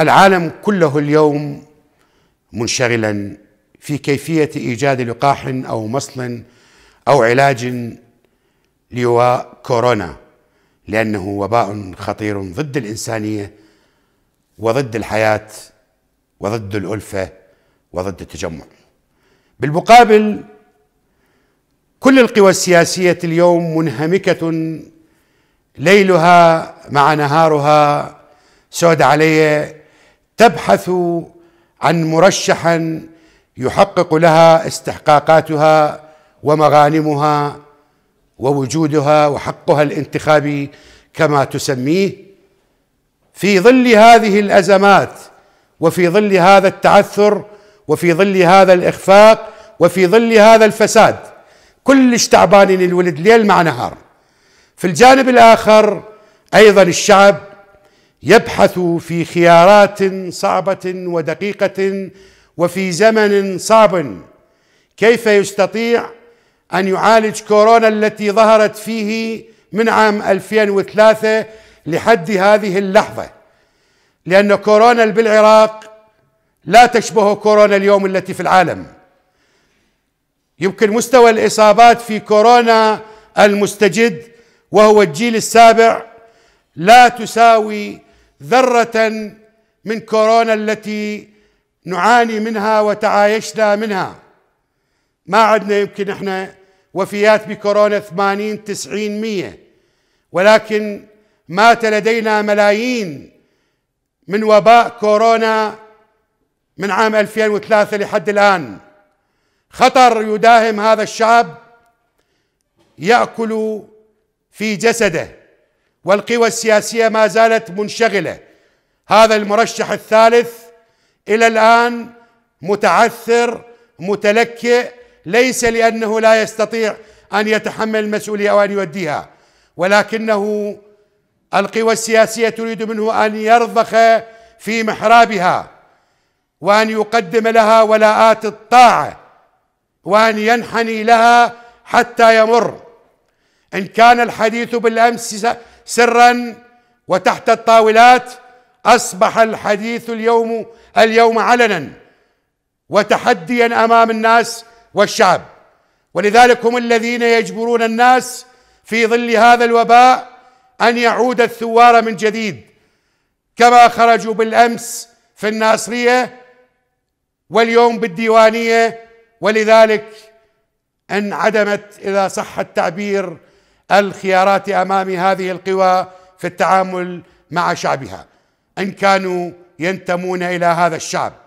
العالم كله اليوم منشغلا في كيفيه ايجاد لقاح او مصل او علاج لواء كورونا لانه وباء خطير ضد الانسانيه وضد الحياه وضد الالفه وضد التجمع بالمقابل كل القوى السياسيه اليوم منهمكه ليلها مع نهارها سود علي تبحث عن مرشحا يحقق لها استحقاقاتها ومغانمها ووجودها وحقها الانتخابي كما تسميه في ظل هذه الازمات وفي ظل هذا التعثر وفي ظل هذا الاخفاق وفي ظل هذا الفساد كلش تعبانين الولد ليل مع نهار في الجانب الاخر ايضا الشعب يبحث في خيارات صعبه ودقيقه وفي زمن صعب كيف يستطيع ان يعالج كورونا التي ظهرت فيه من عام 2003 لحد هذه اللحظه لان كورونا بالعراق لا تشبه كورونا اليوم التي في العالم يمكن مستوى الاصابات في كورونا المستجد وهو الجيل السابع لا تساوي ذرة من كورونا التي نعاني منها وتعايشنا منها ما عندنا يمكن احنا وفيات بكورونا 80 90 100 ولكن مات لدينا ملايين من وباء كورونا من عام 2003 لحد الآن خطر يداهم هذا الشعب يأكل في جسده والقوى السياسيه ما زالت منشغله هذا المرشح الثالث الى الان متعثر متلكئ ليس لانه لا يستطيع ان يتحمل المسؤوليه او ان يؤديها ولكنه القوى السياسيه تريد منه ان يرضخ في محرابها وان يقدم لها ولاءات الطاعه وان ينحني لها حتى يمر ان كان الحديث بالامس سرا وتحت الطاولات اصبح الحديث اليوم اليوم علنا وتحديا امام الناس والشعب ولذلك هم الذين يجبرون الناس في ظل هذا الوباء ان يعود الثوار من جديد كما خرجوا بالامس في الناصريه واليوم بالديوانيه ولذلك انعدمت اذا صح التعبير الخيارات امام هذه القوى في التعامل مع شعبها ان كانوا ينتمون الى هذا الشعب